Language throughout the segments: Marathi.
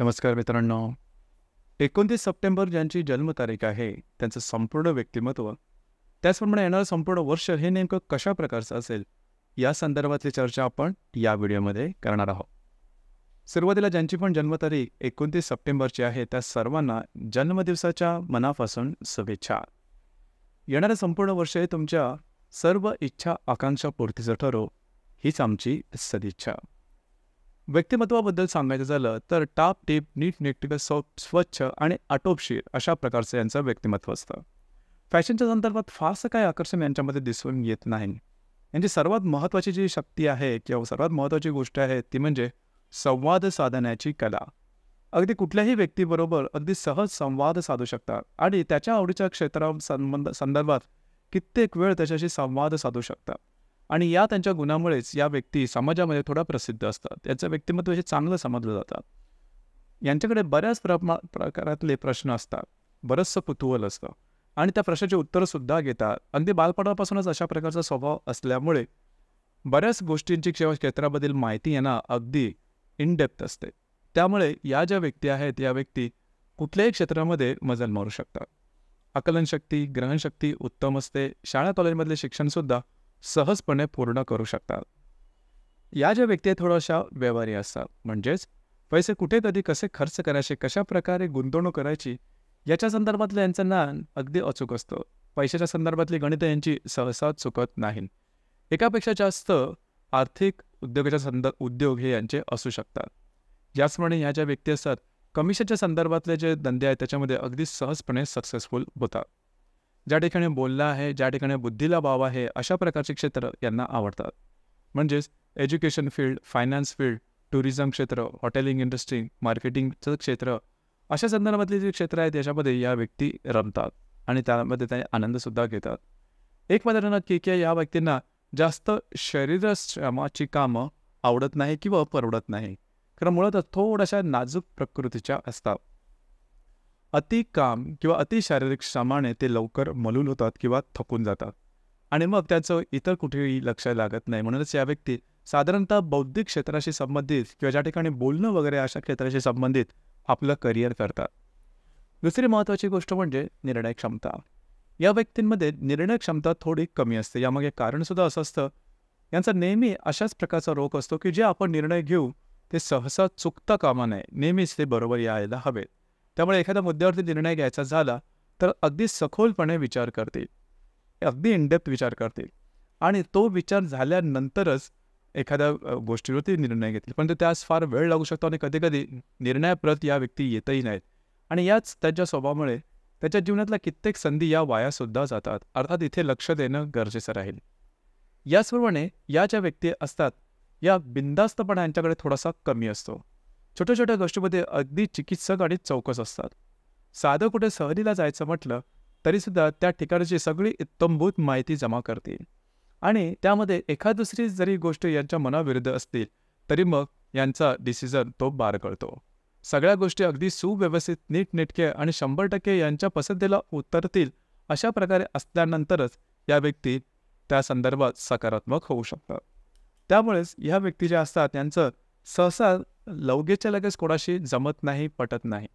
नमस्कार मित्रांनो एकोणतीस सप्टेंबर ज्यांची जन्मतारीख आहे त्यांचं संपूर्ण व्यक्तिमत्व त्याचप्रमाणे येणारं संपूर्ण वर्ष हे नेमकं कशा प्रकारचं असेल या संदर्भातली चर्चा आपण या व्हिडिओमध्ये करणार आहोत सुरुवातीला ज्यांची पण जन्मतारीख एकोणतीस सप्टेंबरची आहे त्या सर्वांना जन्मदिवसाच्या मनापासून शुभेच्छा येणारं संपूर्ण वर्ष हे तुमच्या सर्व इच्छा आकांक्षा पूर्तीचं ठरो हीच आमची सदिच्छा व्यक्तिमत्वाबद्दल सांगायचं झालं तर टाप टीप नीट स्व स्वच्छ आणि आटोपशीर अशा प्रकारचं यांचं व्यक्तिमत्व असतं फॅशनच्या संदर्भात फारसं काय आकर्षण यांच्यामध्ये दिसून येत नाही यांची सर्वात महत्त्वाची जी शक्ती आहे किंवा सर्वात महत्त्वाची गोष्ट आहे ती म्हणजे संवाद साधण्याची कला अगदी कुठल्याही व्यक्तीबरोबर अगदी सहज संवाद साधू शकतात आणि त्याच्या आवडीच्या क्षेत्रा संबंध संदर्भात कित्येक वेळ त्याच्याशी संवाद साधू शकतात आणि या त्यांच्या गुणामुळेच या व्यक्ती समाजामध्ये थोडा प्रसिद्ध असतात त्याचं व्यक्तिमत्व हे चांगलं समजलं जातात यांच्याकडे बऱ्याच प्रमा प्रकारातले प्रश्न असतात बरंचसं कुतूहल असतं आणि त्या प्रश्नाचे उत्तरंसुद्धा घेतात अगदी बालपणापासूनच अशा प्रकारचा स्वभाव असल्यामुळे बऱ्याच गोष्टींची किंवा क्षेत्राबद्दल माहिती यांना अगदी इनडेप्थ असते त्यामुळे या ज्या व्यक्ती आहेत या व्यक्ती कुठल्याही क्षेत्रामध्ये मजल मारू शकतात आकलनशक्ती ग्रहणशक्ती उत्तम असते शाळा कॉलेजमधले शिक्षणसुद्धा सहजपणे पूर्ण करू शकतात या ज्या व्यक्ती थोड्याशा व्यवहारी असतात म्हणजेच पैसे कुठे कधी कसे खर्च करायचे कशा प्रकारे गुंतवणूक करायची याच्या संदर्भातलं यांचं ज्ञान अगदी अचूक असतं पैशाच्या संदर्भातली गणितं यांची सहसा चुकत नाही एकापेक्षा जास्त आर्थिक उद्योगाच्या संद उद्योग हे यांचे असू शकतात याचप्रमाणे ह्या ज्या व्यक्ती असतात कमिशनच्या संदर्भातले जे धंदे आहेत त्याच्यामध्ये अगदी सहजपणे सक्सेसफुल होतात ज्या ठिकाणी बोलणं आहे ज्या ठिकाणी बुद्धीला भाव आहे अशा प्रकारचे क्षेत्र यांना आवडतात म्हणजेच education field finance field tourism क्षेत्र हॉटेलिंग इंडस्ट्री मार्केटिंगचं क्षेत्र अशा संदर्भातले जे क्षेत्र आहेत याच्यामध्ये या व्यक्ती रमतात आणि त्यामध्ये ते आनंदसुद्धा घेतात एक मात्र नक्की की या व्यक्तींना जास्त शरीरश्रमाची कामं आवडत नाही किंवा परवडत नाही कारण मुळात थोड्याशा नाजूक प्रकृतीच्या असतात अति काम किंवा अति शारीरिक श्रमाने ते लवकर मलूल होतात किंवा थकून जातात आणि मग त्याचं इतर कुठेही लक्ष लागत नाही म्हणूनच या व्यक्ती साधारणतः बौद्धिक क्षेत्राशी संबंधित किंवा ज्या ठिकाणी बोलणं वगैरे अशा क्षेत्राशी संबंधित आपलं करिअर करतात दुसरी महत्त्वाची गोष्ट म्हणजे निर्णय क्षमता या व्यक्तींमध्ये निर्णय क्षमता थोडी कमी असते यामागे कारणसुद्धा असं असतं यांचा नेहमी अशाच प्रकारचा रोग असतो की जे आपण निर्णय घेऊ ते सहसा चुकता कामा नये नेहमीच ते बरोबर यायला हवेत त्यामुळे एखाद्या मुद्द्यावरती निर्णय घ्यायचा झाला तर अगदी सखोलपणे विचार करतील अगदी इनडेप्थ विचार करतील आणि तो विचार झाल्यानंतरच एखाद्या गोष्टीवरती निर्णय घेतील पण त्यास फार वेळ लागू शकतो आणि कधीकधी निर्णयाप्रत या व्यक्ती येतही नाहीत आणि याच त्याच्या स्वभावामुळे त्याच्या जीवनातल्या कित्येक संधी या वायासुद्धा जातात अर्थात इथे लक्ष देणं गरजेचं राहील याचप्रमाणे या ज्या व्यक्ती असतात या बिंदास्तपणा यांच्याकडे थोडासा कमी असतो छोट्या छोट्या गोष्टीमध्ये अगदी चिकित्सक आणि चौकस असतात साधं कुठे सहलीला जायचं म्हटलं तरीसुद्धा त्या ठिकाणाची सगळी इत्तमभूत माहिती जमा करतील आणि त्यामध्ये एखाद दुसरी जरी गोष्ट यांच्या मनाविरुद्ध असतील तरी मग यांचा डिसिजन तो बार कळतो सगळ्या गोष्टी अगदी सुव्यवस्थित नीटनेटके आणि शंभर टक्के यांच्या पसंतीला उतरतील अशा प्रकारे असल्यानंतरच या व्यक्ती त्या संदर्भात सकारात्मक होऊ शकतात त्यामुळेच ह्या व्यक्ती ज्या असतात त्यांचं सहसा लवगेच्या लगेच कोणाशी जमत नाही पटत नाही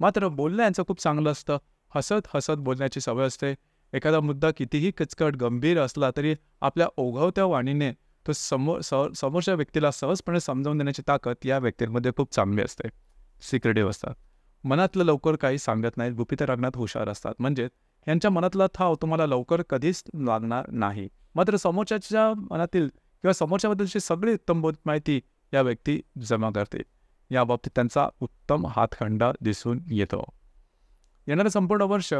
मात्र बोलणं यांचं खूप चांगलं असतं हसत हसत बोलण्याची सवय असते एखादा मुद्दा कितीही किचकट गंभीर असला तरी आपल्या ओघवत्या वाणीने तो समोर समोरच्या व्यक्तीला सहजपणे समजावून देण्याची ताकद या व्यक्तींमध्ये खूप चांगली असते सिक्रेटिव्ह असतात मनातलं लवकर काही सांगत नाहीत गुपित राखण्यात हुशार असतात म्हणजे यांच्या मनातला थाव तुम्हाला लवकर कधीच लागणार नाही मात्र समोरच्याच्या मनातील किंवा समोरच्याबद्दलची सगळी उत्तम माहिती या व्यक्ती जमा करते याबाबतीत त्यांचा उत्तम हातखंडा दिसून येतो येणारं संपूर्ण वर्ष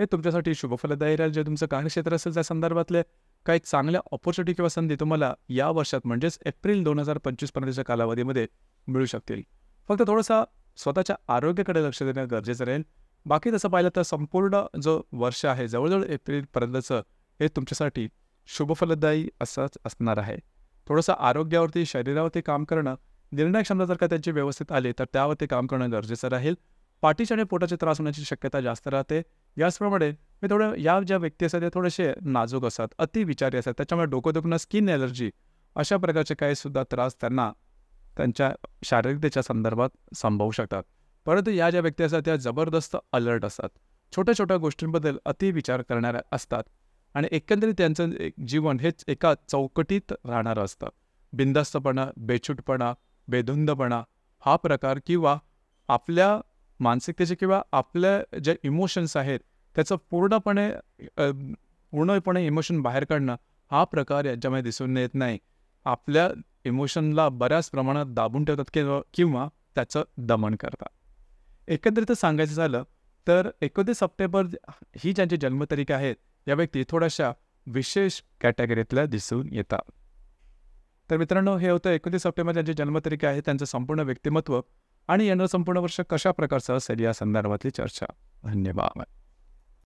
हे तुमच्यासाठी शुभफलदायी राहील जे तुमचं कार्यक्षेत्र असेल त्या संदर्भातले काही चांगल्या ऑपॉर्च्युनिटी किंवा संधी तुम्हाला या वर्षात म्हणजेच एप्रिल दोन हजार पंचवीस पर्यंतच्या कालावधीमध्ये मिळू शकतील फक्त थोडंसं स्वतःच्या आरोग्याकडे लक्ष देणं गरजेचं राहील बाकी तसं पाहिलं तर संपूर्ण जो वर्ष आहे जवळजवळ एप्रिलपर्यंतचं हे तुमच्यासाठी शुभफलदायी असंच असणार आहे थोडंसं आरोग्यावरती शरीरावरती काम करणं निर्णय क्षमता जर का त्यांची व्यवस्थित आली तर त्यावरती काम करणं गरजेचं राहील पाठीच्या आणि पोटाचे त्रास होण्याची शक्यता जास्त राहते याचप्रमाणे मी थोडं या ज्या व्यक्ती असतात ते थोडेसे नाजूक असतात अतिविचारी असतात त्याच्यामुळे डोकं दुखणं स्किन एलर्जी अशा प्रकारचे काही सुद्धा त्रास त्यांना त्यांच्या शारीरिकतेच्या संदर्भात संभवू शकतात परंतु या ज्या व्यक्ती असतात त्या जबरदस्त अलर्ट असतात छोट्या छोट्या गोष्टींबद्दल अतिविचार करणाऱ्या असतात आणि एकंदरीत त्यांचं जीवन हेच एका चौकटीत राहणारं असतं बिंदास्तपणा बेछूटपणा बेधुंदपणा हा प्रकार किंवा आपल्या मानसिकतेचे किंवा आपल्या जे इमोशन्स आहेत त्याचं पूर्णपणे पूर्णपणे इमोशन बाहेर काढणं हा प्रकार यांच्यामध्ये दिसून येत नाही आपल्या इमोशनला बऱ्याच प्रमाणात दाबून ठेवतात किंवा किंवा त्याचं दमन करतात एकंदरीत सांगायचं झालं तर एकोणतीस सप्टेंबर ही ज्यांची जन्मतारीख आहेत या व्यक्ती थोड्याशा विशेष कॅटेगरीतल्या दिसून येतात तर मित्रांनो हे होतं एकोणतीस सप्टेंबर त्यांची जन्मतारीख आहे त्यांचं संपूर्ण व्यक्तिमत्व आणि येणं संपूर्ण वर्ष कशा प्रकारचं असेल या संदर्भातली चर्चा धन्यवाद